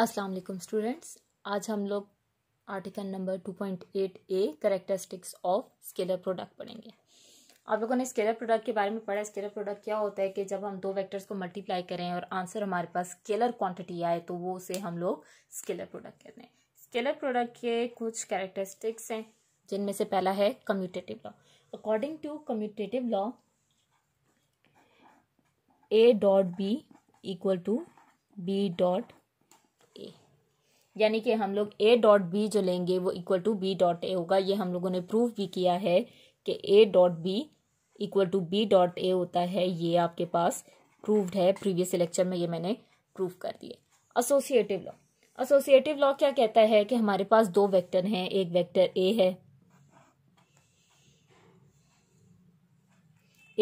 अस्सलाम वालेकुम स्टूडेंट्स आज हम लोग article number 2.8 a characteristics of scalar product पढ़ेंगे आप लोगों ने स्केलर प्रोडक्ट के बारे में पढ़ा स्केलर प्रोडक्ट क्या होता है कि जब हम दो वेक्टर्स को मल्टीप्लाई करें और आंसर हमारे पास स्केलर क्वांटिटी आए तो वो उसे हम लोग स्केलर प्रोडक्ट कहते हैं स्केलर प्रोडक्ट के कुछ कैरेक्टरिस्टिक्स हैं जिनमें से पहला है commutative law according to commutative law A dot B equal to B dot यानी कि हम लोग ए डॉट बी जो लेंगे वो equal to B dot A होगा ये हम लोगों ने प्रूव भी किया है कि ए dot B equal to B dot A होता है ये आपके पास प्रूव्ड है प्रीवियस लेक्चर में ये मैंने प्रूव कर दिया एसोसिएटिव लॉ एसोसिएटिव लॉ क्या कहता है कि हमारे पास दो वेक्टर हैं एक वेक्टर ए है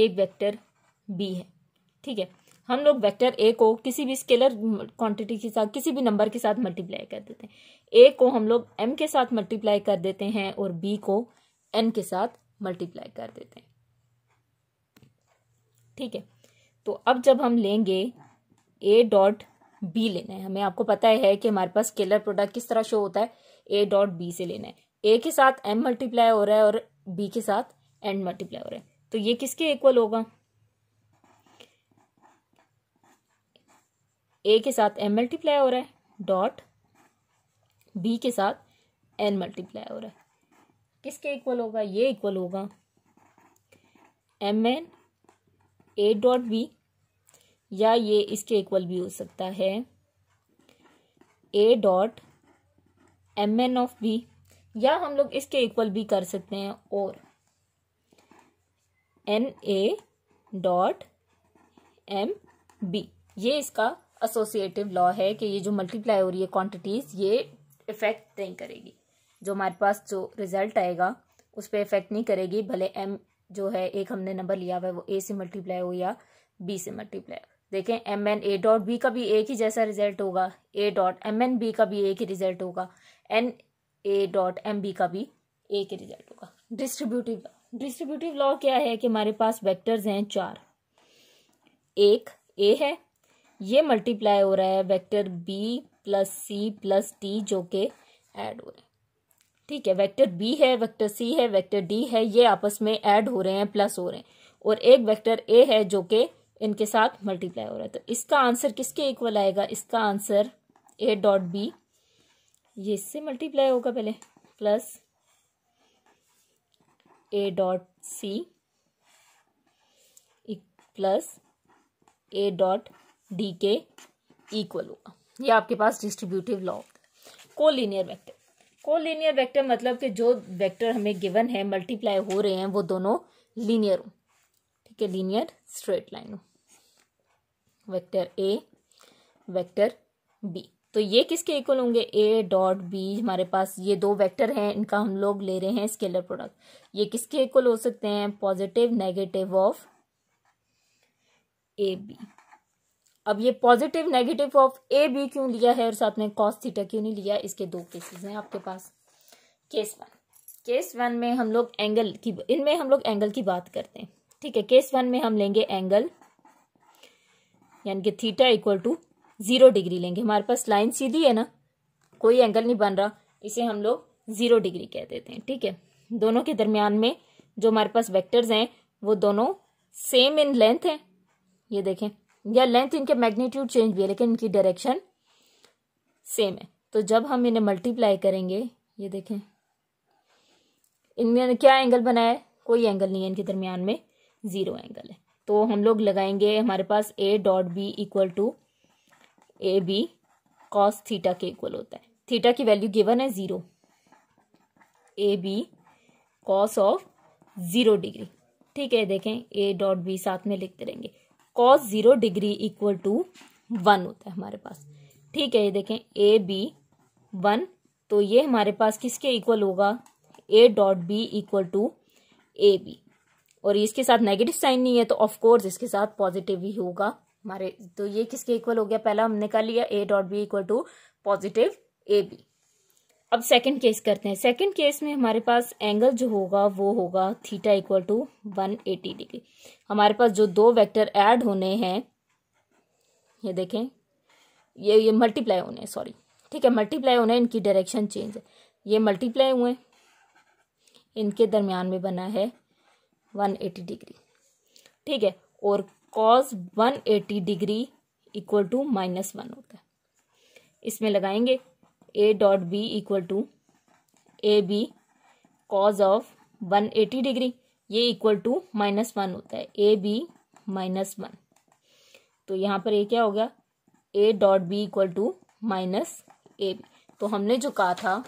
एक वेक्टर बी है ठीक है हम लोग वेक्टर ए को किसी भी स्केलर क्वांटिटी के साथ किसी भी नंबर के साथ मल्टीप्लाई कर देते हैं ए को हम लोग एम के साथ मल्टीप्लाई कर देते हैं और बी को एन के साथ मल्टीप्लाई कर देते हैं ठीक है तो अब जब हम लेंगे ए डॉट बी लेना है हमें आपको पता है कि हमारे पास स्केलर प्रोडक्ट किस तरह शो होता है ए डॉट बी से लेना है ए के साथ एम मल्टीप्लाई हो रहा है और बी के साथ एन मल्टीप्लाई हो रहा है तो ये किसके इक्वल होगा ए के साथ एम मल्टीप्लाई हो रहा है डॉट बी के साथ एन मल्टीप्लाई हो रहा है किसके इक्वल होगा ये इक्वल होगा M N A dot B या ये इसके इक्वल भी हो सकता है A dot M N of B या हम लोग इसके इक्वल भी कर सकते हैं और N A dot M B ये इसका एसोसिएटिव लॉ है कि ये जो मल्टीप्लाई हो रही है क्वांटिटीज ये इफेक्ट नहीं करेगी जो हमारे पास जो रिजल्ट आएगा उस पर इफेक्ट नहीं करेगी भले एम जो है एक हमने नंबर लिया हुआ है वो ए से मल्टीप्लाई हो या बी से मल्टीप्लाई देखें M N A dot B का भी एक ही जैसा रिजल्ट होगा A dot M N B का भी एक ही रिजल्ट होगा N A dot M B का भी एक ही रिजल्ट होगा डिस्ट्रीब्यूटिव लॉ डिस्ट्रीब्यूटिव लॉ क्या है कि हमारे पास वेक्टर्स हैं चार एक ए है ये मल्टीप्लाई हो रहा है vector B plus C plus D जो के ऐड हो रहे हैं ठीक है वेक्टर बी है वेक्टर सी है वेक्टर डी है ये आपस में ऐड हो रहे हैं प्लस हो रहे हैं और एक वेक्टर ए है जो के इनके साथ मल्टीप्लाई हो रहा है तो इसका आंसर किसके इक्वल आएगा इसका आंसर ए डॉट बी ये इससे मल्टीप्लाई होगा पहले plus A dot C plus A dot D के इक्वल होगा ये आपके पास distributive law collinear vector collinear vector मतलब कि जो वैक्टर हमें गिवन है मल्टीप्लाई हो रहे हैं वो दोनों लीनियर हों ठीक है लीनियर स्ट्रेट लाइन हो वैक्टर ए वैक्टर बी तो ये किसके इक्वल होंगे ए डॉट बी हमारे पास ये दो वेक्टर हैं इनका हम लोग ले रहे हैं स्केलर प्रोडक्ट ये किसके इक्वल हो सकते हैं positive negative of A B अब ये positive negative of A B क्यों लिया है और साथ में कॉस थीटा क्यों नहीं लिया इसके दो केसेस हैं आपके पास केस वन केस वन में हम लोग एंगल की इनमें हम लोग एंगल की बात करते हैं ठीक है केस वन में हम लेंगे एंगल यानी कि theta equal to zero degree लेंगे हमारे पास लाइन सीधी है ना कोई एंगल नहीं बन रहा इसे हम लोग जीरो डिग्री कह देते हैं ठीक है दोनों के दरमियान में जो हमारे पास वेक्टर्स हैं वो दोनों सेम इन लेंथ हैं ये देखें या लेंथ इनके मैग्नीट्यूड चेंज भी है लेकिन इनकी डायरेक्शन सेम है तो जब हम इन्हें मल्टीप्लाई करेंगे ये देखें इनमें क्या एंगल बनाया है कोई एंगल नहीं है इनके दरमियान में ज़ीरो एंगल है तो हम लोग लगाएंगे हमारे पास A dot B equal to A B cos theta के इक्वल होता है थीटा की वैल्यू गिवन है zero A B cos of zero degree ठीक है देखें ए डॉट बी साथ में लिखते रहेंगे cos zero degree equal to one होता है हमारे पास ठीक है ये देखें ए बी वन तो ये हमारे पास किसके इक्वल होगा A dot B equal to A B और इसके साथ नेगेटिव साइन नहीं है तो ऑफ कोर्स इसके साथ पॉजिटिव ही होगा हमारे तो ये किसके इक्वल हो गया पहला हमने कहा लिया a dot B equal to positive a B अब सेकंड केस करते हैं सेकंड केस में हमारे पास एंगल जो होगा वो होगा theta equal to one eighty degree हमारे पास जो दो वेक्टर ऐड होने हैं ये देखें ये ये मल्टीप्लाई होने हैं सॉरी ठीक है मल्टीप्लाई होने इनकी डायरेक्शन चेंज है ये मल्टीप्लाई हुए इनके दरमियान में बना है वन एटी डिग्री ठीक है और cos one eighty degree equal to minus one होता है इसमें लगाएंगे a dot B equal to A b cos of one eighty degree ये इक्वल टू माइनस वन होता है ए बी माइनस वन तो यहाँ पर ये क्या हो गया a dot B equal to minus a b तो हमने जो कहा था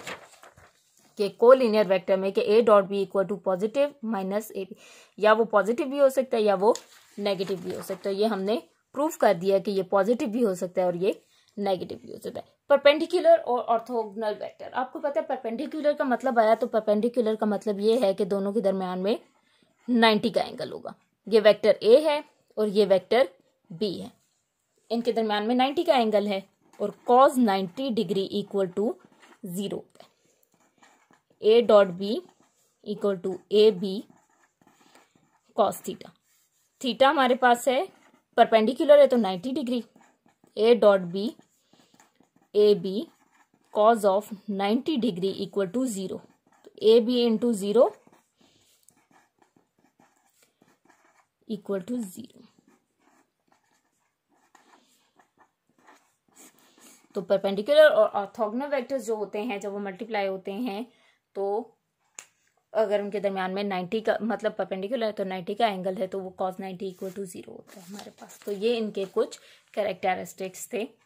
कि कोलिनियर वैक्टर में कि ए dot B equal to positive minus a b या वो पॉजिटिव भी हो सकता है या वो नेगेटिव भी हो सकता है ये हमने प्रूव कर दिया कि ये पॉजिटिव भी हो सकता है और ये नेगेटिव भी हो सकता है परपेंडिकुलर और ऑर्थोगोनल वेक्टर आपको पता है परपेंडिकुलर का मतलब आया तो परपेंडिकुलर का मतलब ये है कि दोनों के दरमियान में नाइन्टी का एंगल होगा ये वेक्टर ए है और ये वेक्टर बी है इनके दरमियान में नाइन्टी का एंगल है और cos ninety degree equal to zero a dot B equal to A B cos theta theta हमारे पास है परपेंडिकुलर है तो ninety degree a dot b a b cos of 90 degree equal to zero a b into zero equal to zero तो perpendicular और orthogonal vectors जो होते हैं जब वो मल्टीप्लाई होते हैं तो अगर उनके दरमियान में 90 का मतलब परपेंडिकुलर है तो 90 का एंगल है तो वो कॉज 90 इक्वल टू ज़ीरो होता है हमारे पास तो ये इनके कुछ कैरेक्टरिस्टिक्स थे